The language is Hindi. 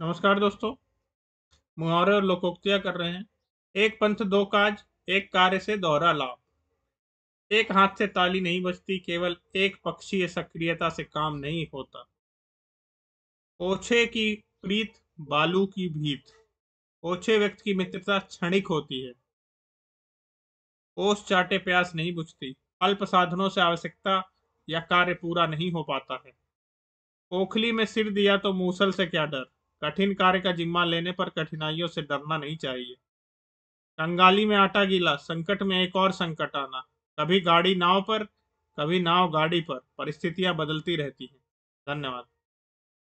नमस्कार दोस्तों मुहावरे और लोकोक्तियां कर रहे हैं एक पंथ दो काज एक कार्य से दोहरा लाभ एक हाथ से ताली नहीं बजती केवल एक पक्षीय सक्रियता से काम नहीं होता ओछे की प्रीत बालू की भीत ओछे व्यक्ति की मित्रता क्षणिक होती है ओस चाटे प्यास नहीं बुझती अल्प साधनों से आवश्यकता या कार्य पूरा नहीं हो पाता है ओखली में सिर दिया तो मूसल से क्या डर कठिन कार्य का जिम्मा लेने पर कठिनाइयों से डरना नहीं चाहिए कंगाली में आटा गीला संकट में एक और संकट आना कभी गाड़ी नाव पर कभी नाव गाड़ी पर परिस्थितियां बदलती रहती हैं धन्यवाद